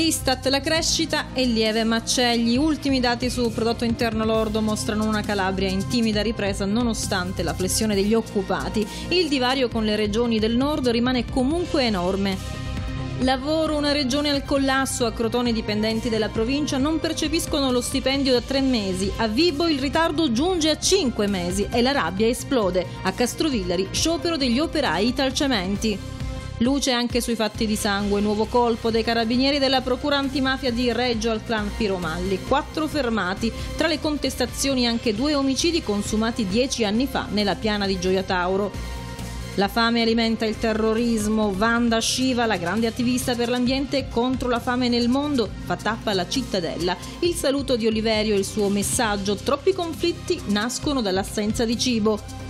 L'Istat la crescita è lieve ma c'è. Gli ultimi dati su prodotto interno lordo mostrano una Calabria in timida ripresa nonostante la flessione degli occupati. Il divario con le regioni del nord rimane comunque enorme. Lavoro una regione al collasso, a Crotone i dipendenti della provincia non percepiscono lo stipendio da tre mesi, a Vibo il ritardo giunge a cinque mesi e la rabbia esplode, a Castrovillari sciopero degli operai Italcementi. Luce anche sui fatti di sangue, nuovo colpo dei carabinieri della Procura antimafia di Reggio al clan Piromalli, quattro fermati, tra le contestazioni anche due omicidi consumati dieci anni fa nella piana di Gioia Tauro. La fame alimenta il terrorismo. Vanda Shiva, la grande attivista per l'ambiente contro la fame nel mondo, fa tappa alla cittadella. Il saluto di Oliverio e il suo messaggio. Troppi conflitti nascono dall'assenza di cibo.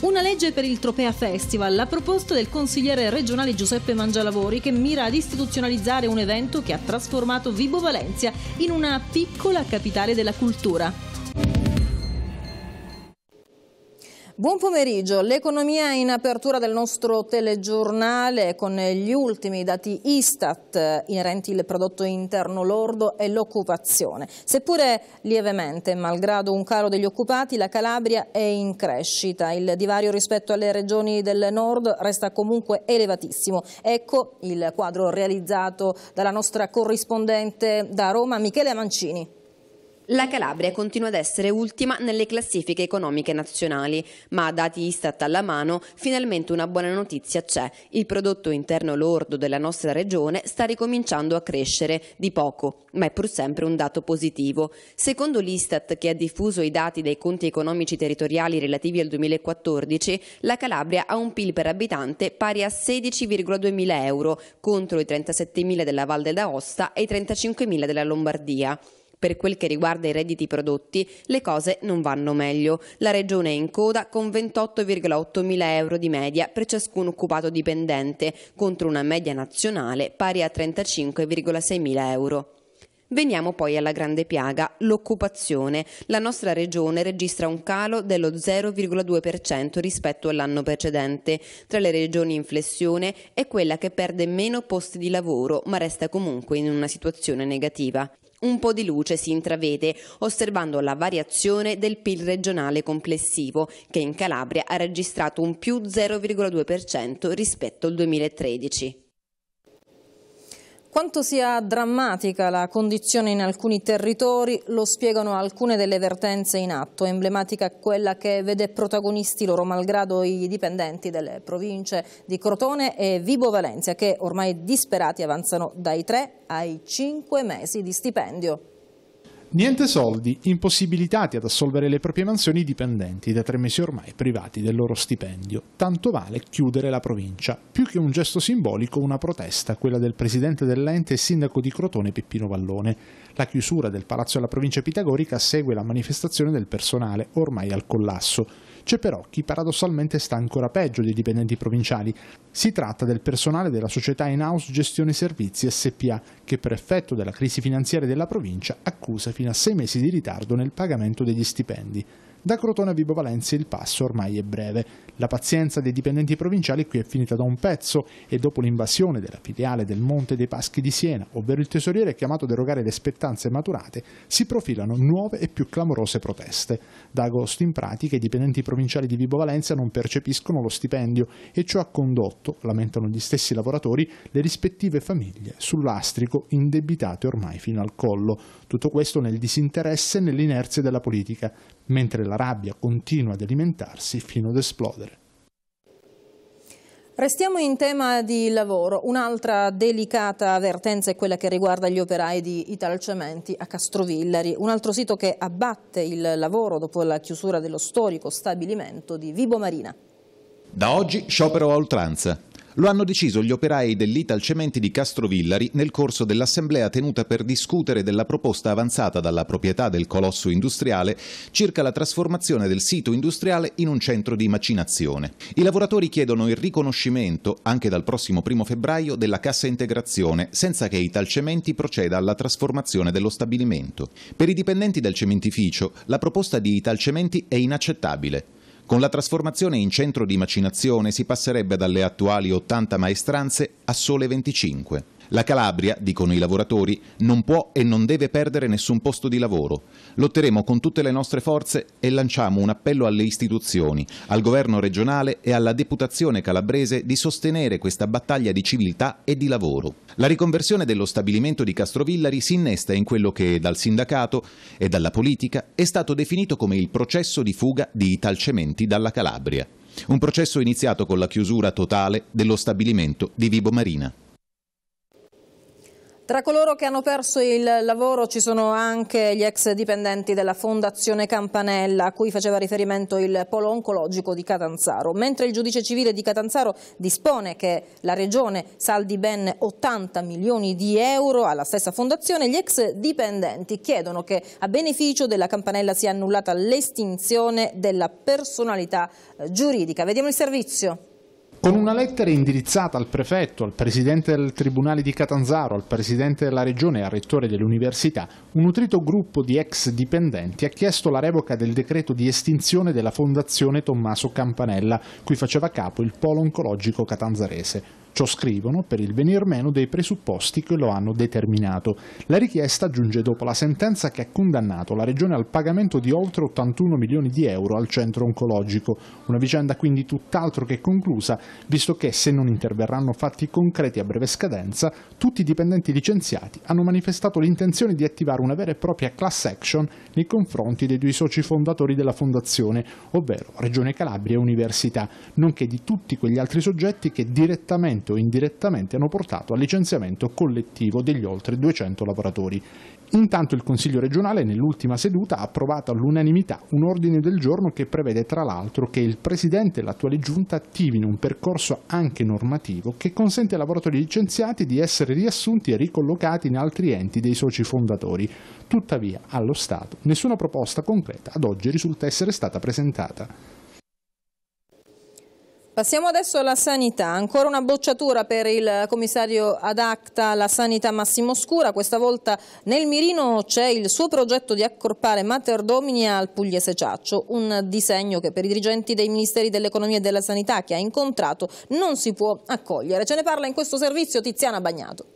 Una legge per il Tropea Festival, la proposta del consigliere regionale Giuseppe Mangialavori che mira ad istituzionalizzare un evento che ha trasformato Vibo Valencia in una piccola capitale della cultura. Buon pomeriggio. L'economia in apertura del nostro telegiornale con gli ultimi dati Istat inerenti al prodotto interno lordo e l'occupazione. Seppure lievemente, malgrado un calo degli occupati, la Calabria è in crescita. Il divario rispetto alle regioni del nord resta comunque elevatissimo. Ecco il quadro realizzato dalla nostra corrispondente da Roma, Michele Mancini. La Calabria continua ad essere ultima nelle classifiche economiche nazionali, ma dati Istat alla mano, finalmente una buona notizia c'è. Il prodotto interno lordo della nostra regione sta ricominciando a crescere, di poco, ma è pur sempre un dato positivo. Secondo l'Istat, che ha diffuso i dati dei conti economici territoriali relativi al 2014, la Calabria ha un PIL per abitante pari a 16,2 mila euro, contro i 37 mila della Valle d'Aosta e i 35 mila della Lombardia. Per quel che riguarda i redditi prodotti, le cose non vanno meglio. La regione è in coda con 28,8 mila euro di media per ciascun occupato dipendente, contro una media nazionale pari a 35,6 mila euro. Veniamo poi alla grande piaga, l'occupazione. La nostra regione registra un calo dello 0,2% rispetto all'anno precedente. Tra le regioni in flessione è quella che perde meno posti di lavoro, ma resta comunque in una situazione negativa. Un po' di luce si intravede osservando la variazione del PIL regionale complessivo, che in Calabria ha registrato un più 0,2% rispetto al 2013. Quanto sia drammatica la condizione in alcuni territori lo spiegano alcune delle vertenze in atto, emblematica quella che vede protagonisti loro malgrado i dipendenti delle province di Crotone e Vibo Valencia che ormai disperati avanzano dai 3 ai 5 mesi di stipendio. Niente soldi, impossibilitati ad assolvere le proprie mansioni i dipendenti, da tre mesi ormai privati del loro stipendio. Tanto vale chiudere la provincia. Più che un gesto simbolico, una protesta, quella del presidente dell'ente e sindaco di Crotone Peppino Vallone. La chiusura del palazzo della provincia pitagorica segue la manifestazione del personale, ormai al collasso. C'è però chi paradossalmente sta ancora peggio dei dipendenti provinciali. Si tratta del personale della società in-house Gestione Servizi SPA, che per effetto della crisi finanziaria della provincia accusa fino a sei mesi di ritardo nel pagamento degli stipendi. Da Crotone a Vibo Valenzi il passo ormai è breve. La pazienza dei dipendenti provinciali qui è finita da un pezzo e dopo l'invasione della filiale del Monte dei Paschi di Siena, ovvero il tesoriere chiamato ad erogare le spettanze maturate, si profilano nuove e più clamorose proteste. Da agosto in pratica i dipendenti provinciali di Vibo Valenza non percepiscono lo stipendio e ciò ha condotto, lamentano gli stessi lavoratori, le rispettive famiglie sull'astrico indebitate ormai fino al collo. Tutto questo nel disinteresse e nell'inerzia della politica mentre la rabbia continua ad alimentarsi fino ad esplodere. Restiamo in tema di lavoro. Un'altra delicata avvertenza è quella che riguarda gli operai di Italcementi a Castrovillari, un altro sito che abbatte il lavoro dopo la chiusura dello storico stabilimento di Vibo Marina. Da oggi sciopero a oltranza. Lo hanno deciso gli operai dell'Italcementi di Castrovillari nel corso dell'assemblea tenuta per discutere della proposta avanzata dalla proprietà del colosso industriale circa la trasformazione del sito industriale in un centro di macinazione. I lavoratori chiedono il riconoscimento, anche dal prossimo primo febbraio, della cassa integrazione, senza che Italcementi proceda alla trasformazione dello stabilimento. Per i dipendenti del cementificio, la proposta di Italcementi è inaccettabile. Con la trasformazione in centro di macinazione si passerebbe dalle attuali 80 maestranze a sole 25. La Calabria, dicono i lavoratori, non può e non deve perdere nessun posto di lavoro. Lotteremo con tutte le nostre forze e lanciamo un appello alle istituzioni, al governo regionale e alla deputazione calabrese di sostenere questa battaglia di civiltà e di lavoro. La riconversione dello stabilimento di Castrovillari si innesta in quello che dal sindacato e dalla politica è stato definito come il processo di fuga di Italcementi dalla Calabria. Un processo iniziato con la chiusura totale dello stabilimento di Vibo Marina. Tra coloro che hanno perso il lavoro ci sono anche gli ex dipendenti della Fondazione Campanella a cui faceva riferimento il polo oncologico di Catanzaro. Mentre il giudice civile di Catanzaro dispone che la regione saldi ben 80 milioni di euro alla stessa fondazione, gli ex dipendenti chiedono che a beneficio della Campanella sia annullata l'estinzione della personalità eh, giuridica. Vediamo il servizio. Con una lettera indirizzata al prefetto, al presidente del Tribunale di Catanzaro, al presidente della Regione e al rettore dell'università, un nutrito gruppo di ex dipendenti ha chiesto la revoca del decreto di estinzione della Fondazione Tommaso Campanella, cui faceva capo il polo oncologico catanzarese. Ciò scrivono per il venir meno dei presupposti che lo hanno determinato. La richiesta giunge dopo la sentenza che ha condannato la Regione al pagamento di oltre 81 milioni di euro al centro oncologico, una vicenda quindi tutt'altro che conclusa, visto che se non interverranno fatti concreti a breve scadenza, tutti i dipendenti licenziati hanno manifestato l'intenzione di attivare una vera e propria class action nei confronti dei due soci fondatori della fondazione, ovvero Regione Calabria e Università, nonché di tutti quegli altri soggetti che direttamente direttamente o indirettamente hanno portato al licenziamento collettivo degli oltre 200 lavoratori. Intanto il Consiglio regionale nell'ultima seduta ha approvato all'unanimità un ordine del giorno che prevede tra l'altro che il Presidente e l'attuale Giunta attivino un percorso anche normativo che consente ai lavoratori licenziati di essere riassunti e ricollocati in altri enti dei soci fondatori. Tuttavia, allo Stato, nessuna proposta concreta ad oggi risulta essere stata presentata. Passiamo adesso alla sanità, ancora una bocciatura per il commissario ad acta la sanità Massimo Scura, questa volta nel mirino c'è il suo progetto di accorpare Mater Domini al Pugliese Ciaccio, un disegno che per i dirigenti dei ministeri dell'economia e della sanità che ha incontrato non si può accogliere. Ce ne parla in questo servizio Tiziana Bagnato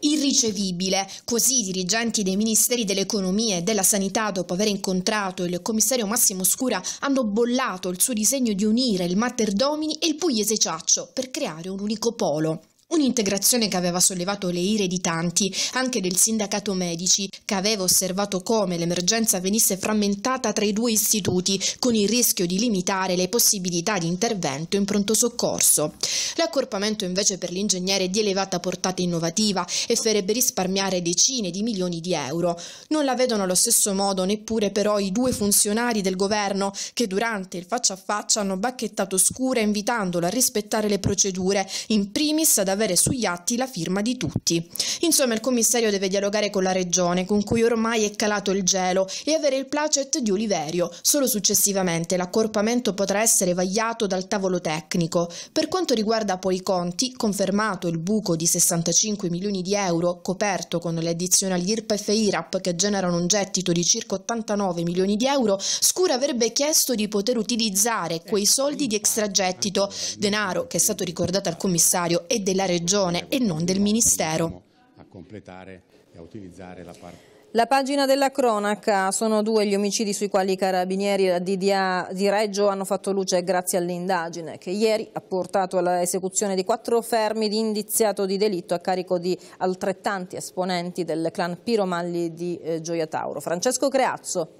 irricevibile. Così i dirigenti dei ministeri dell'economia e della sanità, dopo aver incontrato il commissario Massimo Scura, hanno bollato il suo disegno di unire il Mater Domini e il Pugliese Ciaccio per creare un unico polo. Un'integrazione che aveva sollevato le ire di tanti, anche del sindacato medici, che aveva osservato come l'emergenza venisse frammentata tra i due istituti, con il rischio di limitare le possibilità di intervento in pronto soccorso. L'accorpamento invece per l'ingegnere è di elevata portata innovativa e farebbe risparmiare decine di milioni di euro. Non la vedono allo stesso modo neppure però i due funzionari del governo che durante il faccia a faccia hanno bacchettato Scura invitandolo a rispettare le procedure, in primis ad avere avere sugli atti la firma di tutti. Insomma, il commissario deve dialogare con la regione, con cui ormai è calato il gelo, e avere il placet di Oliverio. Solo successivamente l'accorpamento potrà essere vagliato dal tavolo tecnico. Per quanto riguarda poi i conti, confermato il buco di 65 milioni di euro, coperto con le addizionali all'IRPEF e IRAP che generano un gettito di circa 89 milioni di euro, Scura avrebbe chiesto di poter utilizzare quei soldi di extragettito, denaro che è stato ricordato al commissario e della Regione e non del Ministero. A completare e a utilizzare la parte... La pagina della cronaca sono due gli omicidi sui quali i carabinieri e la DDA di Reggio hanno fatto luce grazie all'indagine che ieri ha portato all'esecuzione di quattro fermi di indiziato di delitto a carico di altrettanti esponenti del clan Piromalli di eh, Gioia Tauro. Francesco Creazzo.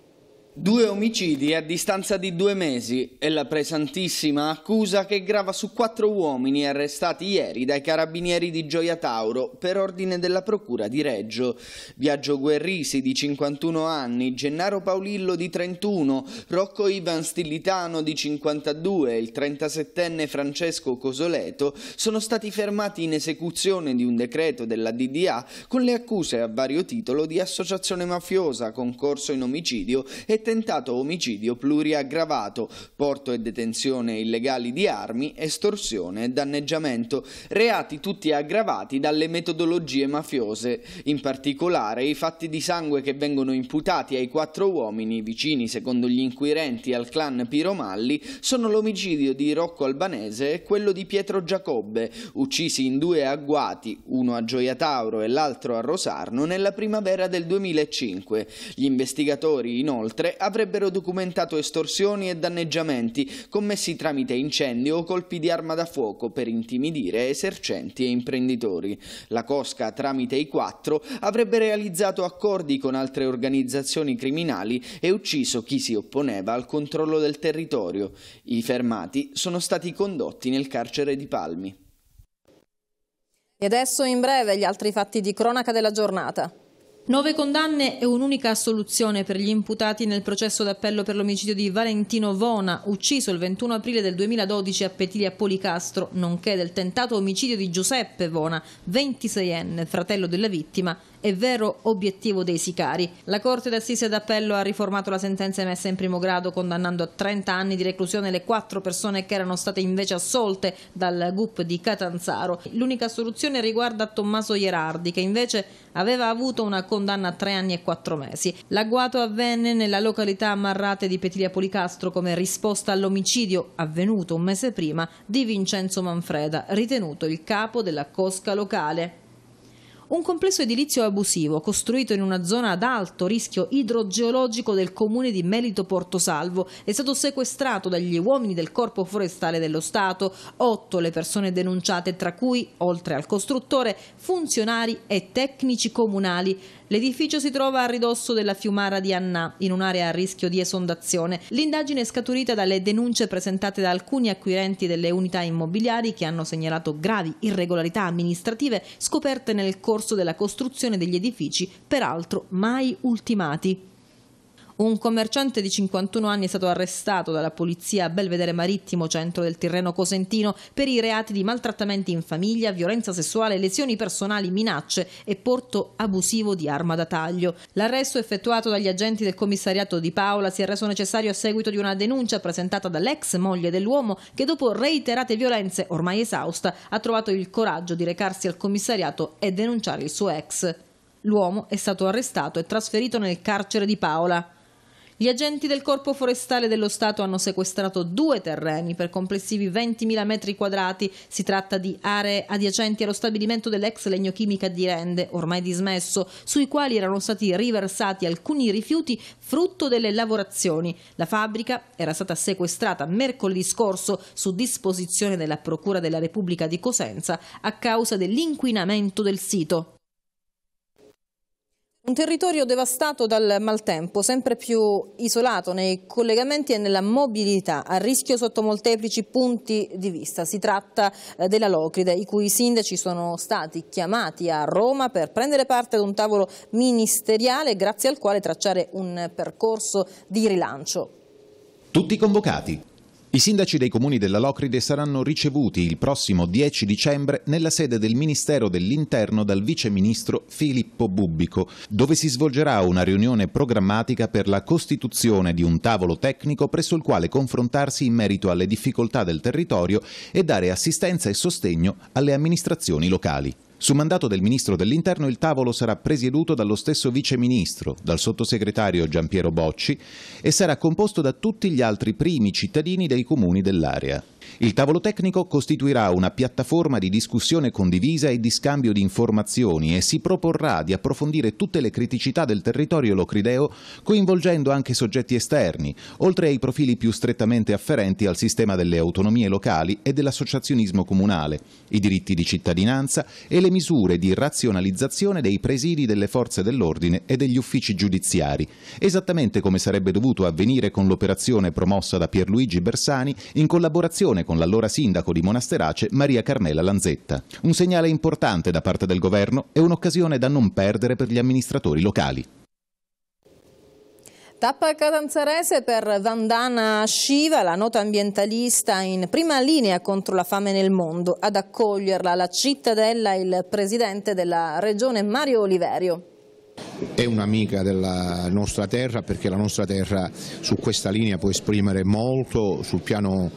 Due omicidi a distanza di due mesi è la pesantissima accusa che grava su quattro uomini arrestati ieri dai carabinieri di Gioia Tauro per ordine della procura di Reggio. Biagio Guerrisi di 51 anni, Gennaro Paulillo di 31, Rocco Ivan Stillitano di 52 e il 37enne Francesco Cosoleto sono stati fermati in esecuzione di un decreto della DDA con le accuse a vario titolo di associazione mafiosa, concorso in omicidio e tentato omicidio pluriaggravato, porto e detenzione illegali di armi, estorsione e danneggiamento, reati tutti aggravati dalle metodologie mafiose, in particolare i fatti di sangue che vengono imputati ai quattro uomini vicini secondo gli inquirenti al clan Piromalli sono l'omicidio di Rocco Albanese e quello di Pietro Giacobbe, uccisi in due agguati, uno a Gioia Tauro e l'altro a Rosarno nella primavera del 2005. Gli investigatori inoltre minore cioè, avrebbero documentato estorsioni e danneggiamenti commessi tramite incendi o colpi di arma da fuoco per intimidire esercenti e imprenditori. La Cosca, tramite i quattro, avrebbe realizzato accordi con altre organizzazioni criminali e ucciso chi si opponeva al controllo del territorio. I fermati sono stati condotti nel carcere di Palmi. E adesso in breve gli altri fatti di cronaca della giornata. Nove condanne e un'unica assoluzione per gli imputati nel processo d'appello per l'omicidio di Valentino Vona, ucciso il 21 aprile del 2012 a Petilia Policastro, nonché del tentato omicidio di Giuseppe Vona, 26enne, fratello della vittima, e vero obiettivo dei sicari. La Corte d'Assise d'Appello ha riformato la sentenza emessa in primo grado condannando a 30 anni di reclusione le quattro persone che erano state invece assolte dal GUP di Catanzaro. L'unica soluzione riguarda Tommaso Gerardi che invece aveva avuto una condanna a 3 anni e 4 mesi. L'agguato avvenne nella località Marrate di Petilia Policastro come risposta all'omicidio avvenuto un mese prima di Vincenzo Manfreda, ritenuto il capo della cosca locale un complesso edilizio abusivo costruito in una zona ad alto rischio idrogeologico del comune di Melito Portosalvo è stato sequestrato dagli uomini del Corpo Forestale dello Stato, otto le persone denunciate tra cui, oltre al costruttore, funzionari e tecnici comunali. L'edificio si trova a ridosso della fiumara di Annà, in un'area a rischio di esondazione. L'indagine è scaturita dalle denunce presentate da alcuni acquirenti delle unità immobiliari che hanno segnalato gravi irregolarità amministrative scoperte nel corso della costruzione degli edifici, peraltro mai ultimati. Un commerciante di 51 anni è stato arrestato dalla polizia a Belvedere Marittimo, centro del Tirreno Cosentino, per i reati di maltrattamenti in famiglia, violenza sessuale, lesioni personali, minacce e porto abusivo di arma da taglio. L'arresto effettuato dagli agenti del commissariato di Paola si è reso necessario a seguito di una denuncia presentata dall'ex moglie dell'uomo che dopo reiterate violenze, ormai esausta, ha trovato il coraggio di recarsi al commissariato e denunciare il suo ex. L'uomo è stato arrestato e trasferito nel carcere di Paola. Gli agenti del Corpo Forestale dello Stato hanno sequestrato due terreni per complessivi 20.000 metri quadrati. Si tratta di aree adiacenti allo stabilimento dell'ex legnochimica di Rende, ormai dismesso, sui quali erano stati riversati alcuni rifiuti frutto delle lavorazioni. La fabbrica era stata sequestrata mercoledì scorso su disposizione della Procura della Repubblica di Cosenza a causa dell'inquinamento del sito. Un territorio devastato dal maltempo, sempre più isolato nei collegamenti e nella mobilità, a rischio sotto molteplici punti di vista. Si tratta eh, della Locride, i cui sindaci sono stati chiamati a Roma per prendere parte ad un tavolo ministeriale grazie al quale tracciare un percorso di rilancio. Tutti convocati, i sindaci dei comuni della Locride saranno ricevuti il prossimo 10 dicembre nella sede del Ministero dell'Interno dal viceministro Filippo Bubbico, dove si svolgerà una riunione programmatica per la costituzione di un tavolo tecnico presso il quale confrontarsi in merito alle difficoltà del territorio e dare assistenza e sostegno alle amministrazioni locali. Su mandato del Ministro dell'Interno il tavolo sarà presieduto dallo stesso Vice Ministro, dal sottosegretario Giampiero Bocci e sarà composto da tutti gli altri primi cittadini dei comuni dell'area. Il tavolo tecnico costituirà una piattaforma di discussione condivisa e di scambio di informazioni e si proporrà di approfondire tutte le criticità del territorio locrideo coinvolgendo anche soggetti esterni, oltre ai profili più strettamente afferenti al sistema delle autonomie locali e dell'associazionismo comunale, i diritti di cittadinanza e le misure di razionalizzazione dei presidi delle forze dell'ordine e degli uffici giudiziari, esattamente come sarebbe dovuto avvenire con l'operazione promossa da Pierluigi Bersani in collaborazione con con l'allora sindaco di Monasterace Maria Carmela Lanzetta. Un segnale importante da parte del governo e un'occasione da non perdere per gli amministratori locali. Tappa catanzarese per Vandana Shiva, la nota ambientalista in prima linea contro la fame nel mondo. Ad accoglierla la cittadella il presidente della regione Mario Oliverio è un'amica della nostra terra perché la nostra terra su questa linea può esprimere molto sul piano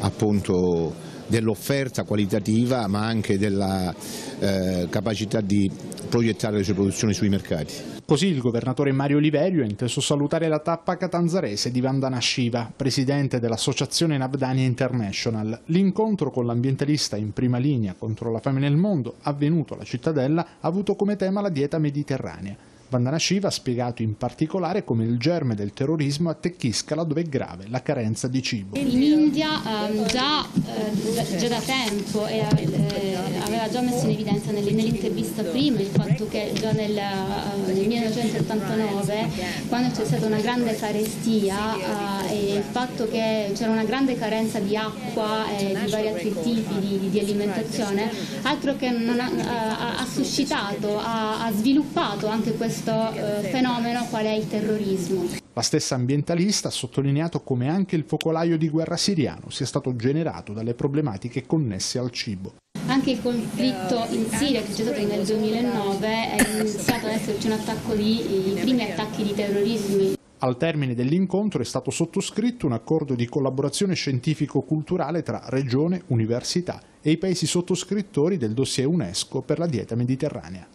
appunto dell'offerta qualitativa ma anche della eh, capacità di proiettare le sue produzioni sui mercati. Così il governatore Mario Liverio ha inteso salutare la tappa catanzarese di Vandana Shiva, presidente dell'associazione Navdania International. L'incontro con l'ambientalista in prima linea contro la fame nel mondo, avvenuto alla cittadella, ha avuto come tema la dieta mediterranea. Vandana Shiva ha spiegato in particolare come il germe del terrorismo attecchisca laddove è grave la carenza di cibo. In India um, già, eh, già, da tempo eh, eh, aveva già messo in evidenza nell'intervista prima il fatto che già nel, uh, nel 1979 quando c'è stata una grande carestia uh, e il fatto che c'era una grande carenza di acqua e di vari altri tipi di, di alimentazione altro che ha, uh, ha, suscitato, ha, ha sviluppato anche questo questo eh, fenomeno qual è il terrorismo. La stessa ambientalista ha sottolineato come anche il focolaio di guerra siriano sia stato generato dalle problematiche connesse al cibo. Anche il conflitto in Siria che c'è stato nel 2009 è iniziato ad esserci un attacco di, i primi attacchi di terrorismi. Al termine dell'incontro è stato sottoscritto un accordo di collaborazione scientifico-culturale tra Regione, Università e i paesi sottoscrittori del dossier UNESCO per la dieta mediterranea.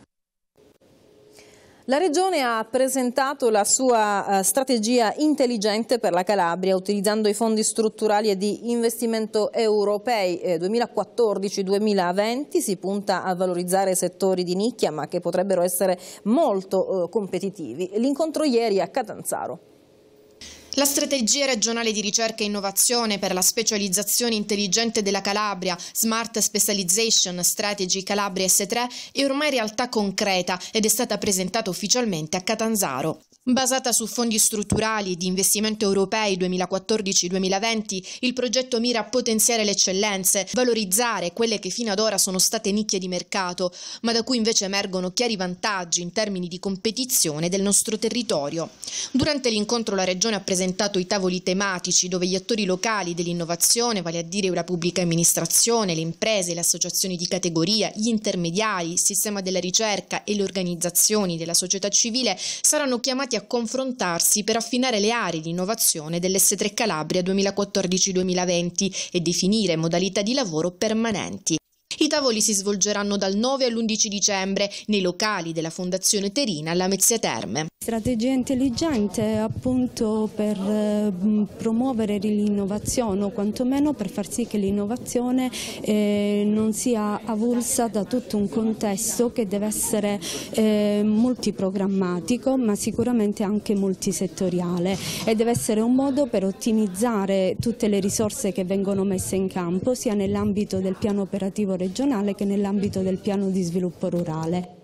La Regione ha presentato la sua eh, strategia intelligente per la Calabria utilizzando i fondi strutturali e di investimento europei 2014-2020. Eh, si punta a valorizzare settori di nicchia ma che potrebbero essere molto eh, competitivi. L'incontro ieri a Catanzaro. La strategia regionale di ricerca e innovazione per la specializzazione intelligente della Calabria, Smart Specialization Strategy Calabria S3, è ormai realtà concreta ed è stata presentata ufficialmente a Catanzaro. Basata su fondi strutturali di investimento europei 2014-2020, il progetto mira a potenziare le eccellenze, valorizzare quelle che fino ad ora sono state nicchie di mercato, ma da cui invece emergono chiari vantaggi in termini di competizione del nostro territorio. Durante l'incontro la Regione ha presentato i tavoli tematici dove gli attori locali dell'innovazione, vale a dire la pubblica amministrazione, le imprese, le associazioni di categoria, gli intermediari, il sistema della ricerca e le organizzazioni della società civile, saranno chiamati impegnati a confrontarsi per affinare le aree di innovazione dell'S3 Calabria 2014-2020 e definire modalità di lavoro permanenti. I tavoli si svolgeranno dal 9 all'11 dicembre nei locali della Fondazione Terina alla Mezzia Terme. Strategia intelligente appunto per mm, promuovere l'innovazione o quantomeno per far sì che l'innovazione eh, non sia avulsa da tutto un contesto che deve essere eh, multiprogrammatico ma sicuramente anche multisettoriale e deve essere un modo per ottimizzare tutte le risorse che vengono messe in campo sia nell'ambito del piano operativo regionale che nell'ambito del piano di sviluppo rurale.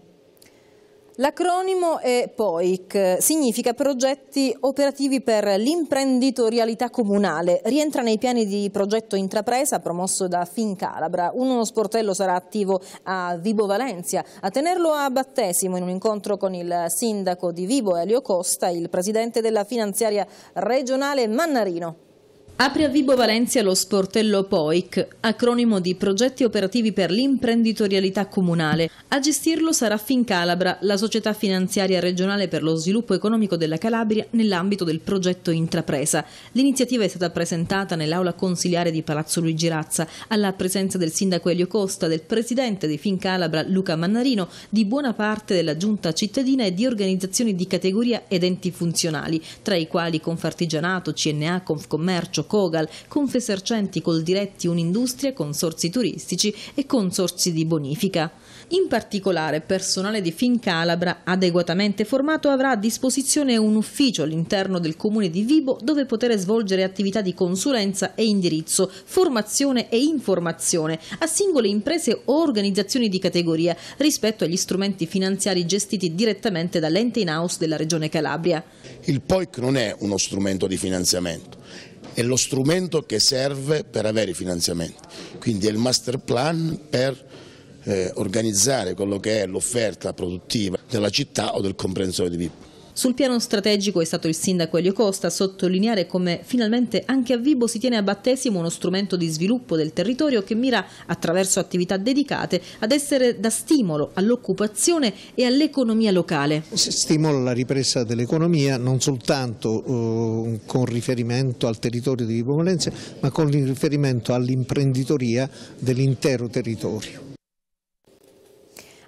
L'acronimo è POIC, significa progetti operativi per l'imprenditorialità comunale. Rientra nei piani di progetto intrapresa promosso da Fincalabra. Uno sportello sarà attivo a Vibo Valencia. A tenerlo a battesimo in un incontro con il sindaco di Vibo, Elio Costa, il presidente della finanziaria regionale Mannarino. Apri a Vibo Valencia lo sportello POIC, acronimo di Progetti Operativi per l'Imprenditorialità Comunale. A gestirlo sarà Fincalabra, la società finanziaria regionale per lo sviluppo economico della Calabria nell'ambito del progetto Intrapresa. L'iniziativa è stata presentata nell'aula consiliare di Palazzo Luigi Razza, alla presenza del sindaco Elio Costa, del presidente di Fincalabra Luca Mannarino, di buona parte della giunta cittadina e di organizzazioni di categoria ed enti funzionali, tra i quali Confartigianato, CNA, Confcommercio, Cogal, Confesercenti Coldiretti Un'Industria, consorsi turistici e consorsi di bonifica. In particolare, personale di Fincalabra, adeguatamente formato, avrà a disposizione un ufficio all'interno del comune di Vibo dove poter svolgere attività di consulenza e indirizzo, formazione e informazione a singole imprese o organizzazioni di categoria rispetto agli strumenti finanziari gestiti direttamente dall'ente in house della Regione Calabria. Il POIC non è uno strumento di finanziamento, è lo strumento che serve per avere i finanziamenti, quindi è il master plan per eh, organizzare quello che è l'offerta produttiva della città o del comprensore di Pippo. Sul piano strategico è stato il sindaco Elio Costa a sottolineare come finalmente anche a Vibo si tiene a battesimo uno strumento di sviluppo del territorio che mira attraverso attività dedicate ad essere da stimolo all'occupazione e all'economia locale. stimola la ripresa dell'economia non soltanto eh, con riferimento al territorio di Vibo Valencia ma con riferimento all'imprenditoria dell'intero territorio.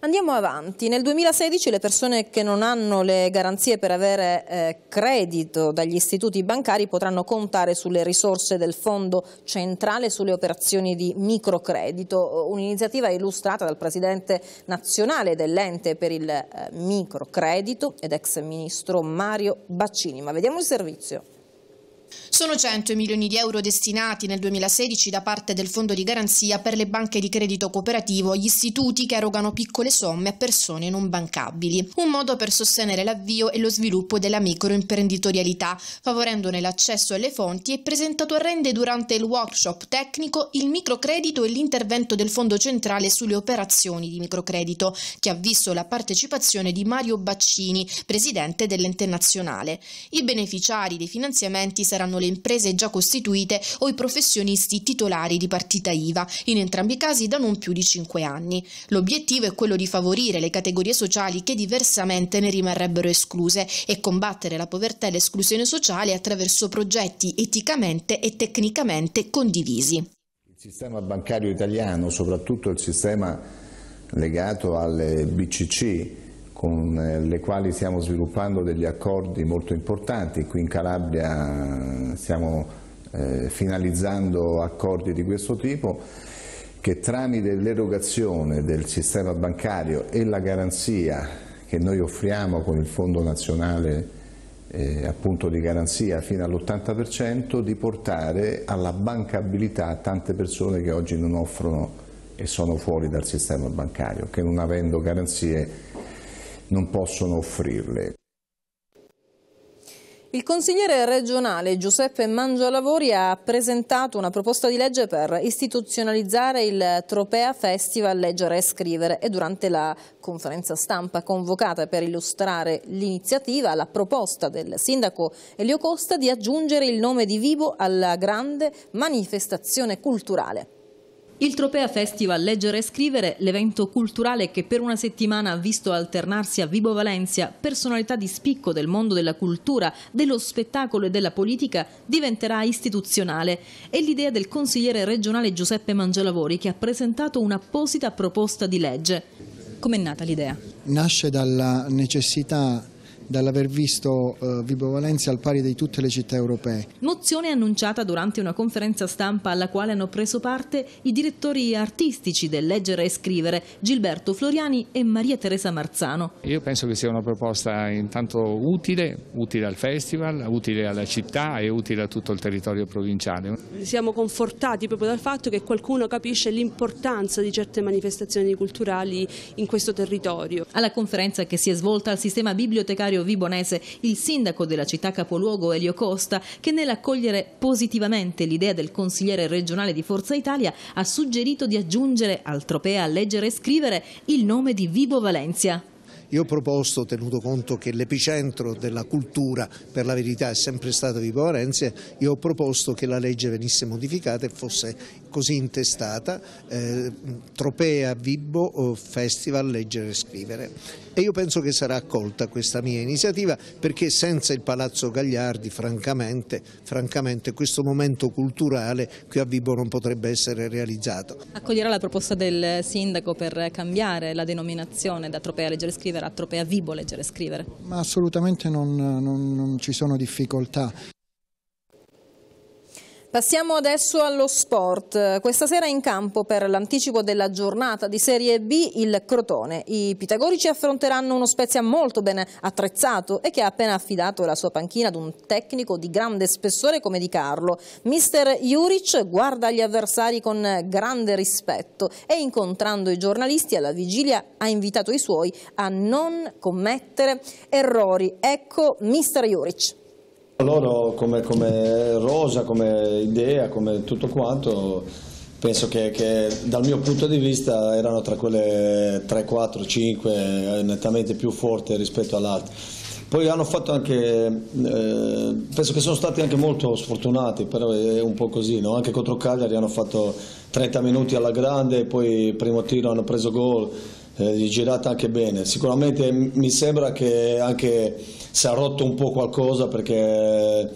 Andiamo avanti. Nel 2016 le persone che non hanno le garanzie per avere eh, credito dagli istituti bancari potranno contare sulle risorse del Fondo Centrale sulle operazioni di microcredito, un'iniziativa illustrata dal Presidente nazionale dell'ente per il eh, microcredito ed ex Ministro Mario Baccini. Ma vediamo il servizio. Sono 100 milioni di euro destinati nel 2016 da parte del Fondo di garanzia per le banche di credito cooperativo agli istituti che erogano piccole somme a persone non bancabili. Un modo per sostenere l'avvio e lo sviluppo della microimprenditorialità, favorendone l'accesso alle fonti è presentato a rende durante il workshop tecnico il microcredito e l'intervento del Fondo centrale sulle operazioni di microcredito, che ha visto la partecipazione di Mario Baccini, presidente dell'ente nazionale. I beneficiari dei finanziamenti saranno saranno le imprese già costituite o i professionisti titolari di partita IVA, in entrambi i casi da non più di 5 anni. L'obiettivo è quello di favorire le categorie sociali che diversamente ne rimarrebbero escluse e combattere la povertà e l'esclusione sociale attraverso progetti eticamente e tecnicamente condivisi. Il sistema bancario italiano, soprattutto il sistema legato alle BCC, con eh, le quali stiamo sviluppando degli accordi molto importanti, qui in Calabria eh, stiamo eh, finalizzando accordi di questo tipo che tramite l'erogazione del sistema bancario e la garanzia che noi offriamo con il Fondo Nazionale eh, appunto di garanzia fino all'80% di portare alla bancabilità tante persone che oggi non offrono e sono fuori dal sistema bancario, che non avendo garanzie non possono offrirle. Il consigliere regionale Giuseppe Mangialavori ha presentato una proposta di legge per istituzionalizzare il Tropea Festival Leggere e Scrivere e durante la conferenza stampa convocata per illustrare l'iniziativa, la proposta del sindaco Elio Costa di aggiungere il nome di Vibo alla grande manifestazione culturale. Il Tropea Festival Leggere e Scrivere, l'evento culturale che per una settimana ha visto alternarsi a Vibo Valencia personalità di spicco del mondo della cultura, dello spettacolo e della politica, diventerà istituzionale. È l'idea del consigliere regionale Giuseppe Mangialavori che ha presentato un'apposita proposta di legge. Com'è nata l'idea? Nasce dalla necessità dall'aver visto eh, Vibo Valencia al pari di tutte le città europee. Mozione annunciata durante una conferenza stampa alla quale hanno preso parte i direttori artistici del Leggere e Scrivere, Gilberto Floriani e Maria Teresa Marzano. Io penso che sia una proposta intanto utile, utile al festival, utile alla città e utile a tutto il territorio provinciale. Siamo confortati proprio dal fatto che qualcuno capisce l'importanza di certe manifestazioni culturali in questo territorio. Alla conferenza che si è svolta al sistema bibliotecario Mario Vibonese il sindaco della città capoluogo Elio Costa che nell'accogliere positivamente l'idea del consigliere regionale di Forza Italia ha suggerito di aggiungere al tropea leggere e scrivere il nome di Vibo Valencia. Io ho proposto, tenuto conto che l'epicentro della cultura per la verità è sempre stato Vibo Valenze, io ho proposto che la legge venisse modificata e fosse così intestata, eh, Tropea Vibbo eh, Festival Leggere e Scrivere. E io penso che sarà accolta questa mia iniziativa perché senza il Palazzo Gagliardi, francamente, francamente questo momento culturale qui a Vibbo non potrebbe essere realizzato. Accoglierà la proposta del sindaco per cambiare la denominazione da Tropea Leggere e Scrivere a Tropea Vibbo Leggere e Scrivere? Ma assolutamente non, non, non ci sono difficoltà. Passiamo adesso allo sport. Questa sera in campo per l'anticipo della giornata di Serie B il Crotone. I pitagorici affronteranno uno Spezia molto ben attrezzato e che ha appena affidato la sua panchina ad un tecnico di grande spessore come Di Carlo. Mister Juric guarda gli avversari con grande rispetto e incontrando i giornalisti alla vigilia ha invitato i suoi a non commettere errori. Ecco Mister Juric. Loro come, come, rosa, come idea, come tutto quanto, penso che, che, dal mio punto di vista erano tra quelle 3, 4, 5 nettamente più forti rispetto all'altro. Poi hanno fatto anche, eh, penso che sono stati anche molto sfortunati, però è un po' così, no? anche contro Cagliari hanno fatto 30 minuti alla grande, poi primo tiro hanno preso gol, eh, girata anche bene. Sicuramente mi sembra che anche si è rotto un po' qualcosa perché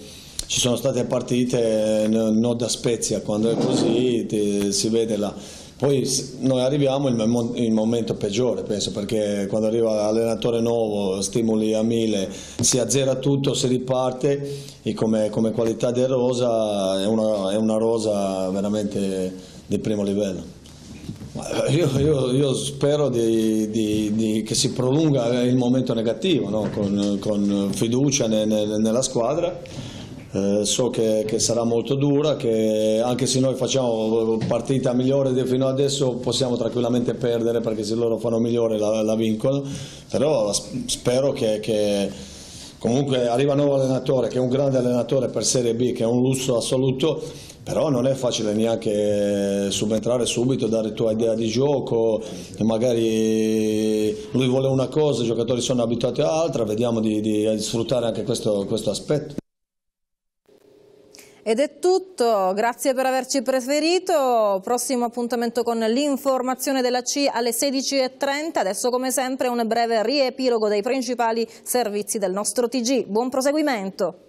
ci sono state partite eh, non da spezia, quando è così ti, si vede la... Poi noi arriviamo in il momento peggiore, penso, perché quando arriva l'allenatore nuovo, stimoli a mille, si azzera tutto, si riparte e come, come qualità di rosa è una, è una rosa veramente di primo livello. Io, io, io, spero di, di, di, che si prolunga il momento negativo, no? con, con, fiducia ne, ne, nella squadra. Eh, so che, che, sarà molto dura, che anche se noi facciamo partita migliore di fino adesso possiamo tranquillamente perdere perché se loro fanno migliore la, la vincono, però spero che, che Comunque arriva un nuovo allenatore che è un grande allenatore per Serie B, che è un lusso assoluto, però non è facile neanche subentrare subito, dare tua idea di gioco, magari lui vuole una cosa, i giocatori sono abituati a altra, vediamo di, di sfruttare anche questo, questo aspetto. Ed è tutto, grazie per averci preferito, prossimo appuntamento con l'informazione della C alle 16.30, adesso come sempre un breve riepilogo dei principali servizi del nostro TG. Buon proseguimento!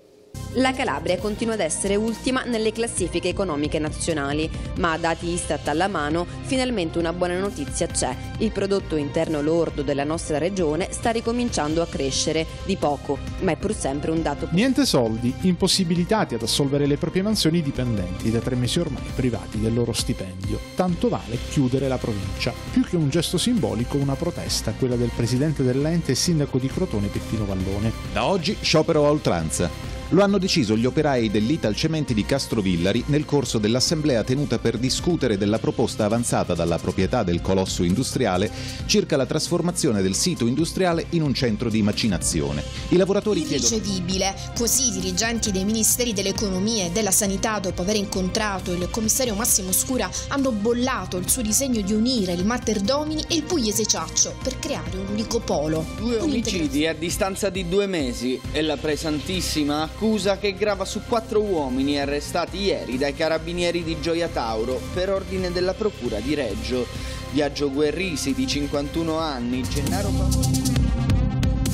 La Calabria continua ad essere ultima nelle classifiche economiche nazionali, ma dati Istat alla mano, finalmente una buona notizia c'è. Il prodotto interno lordo della nostra regione sta ricominciando a crescere, di poco, ma è pur sempre un dato. Niente soldi, impossibilitati ad assolvere le proprie mansioni i dipendenti, da tre mesi ormai privati del loro stipendio. Tanto vale chiudere la provincia. Più che un gesto simbolico, una protesta, quella del presidente dell'ente e sindaco di Crotone Peppino Vallone. Da oggi sciopero a oltranza. Lo hanno deciso gli operai dell'Italcementi di Castrovillari nel corso dell'assemblea tenuta per discutere della proposta avanzata dalla proprietà del colosso industriale circa la trasformazione del sito industriale in un centro di macinazione. I lavoratori Irricevibile, chiedono... così i dirigenti dei ministeri dell'economia e della sanità dopo aver incontrato il commissario Massimo Scura hanno bollato il suo disegno di unire il Mater Domini e il Pugliese Ciaccio per creare un unico polo. Due omicidi a distanza di due mesi e la pesantissima L'accusa che grava su quattro uomini arrestati ieri dai carabinieri di Gioia Tauro per ordine della Procura di Reggio. Viaggio Guerrisi di 51 anni, Gennaro Pavone.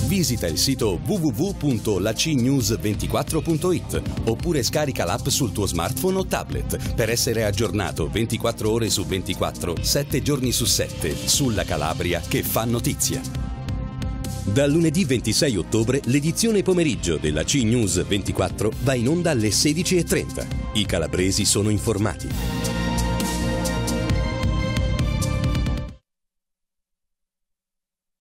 Visita il sito www.lacnews24.it oppure scarica l'app sul tuo smartphone o tablet per essere aggiornato 24 ore su 24, 7 giorni su 7 sulla Calabria che fa notizia. Dal lunedì 26 ottobre l'edizione pomeriggio della C-News 24 va in onda alle 16.30. I calabresi sono informati.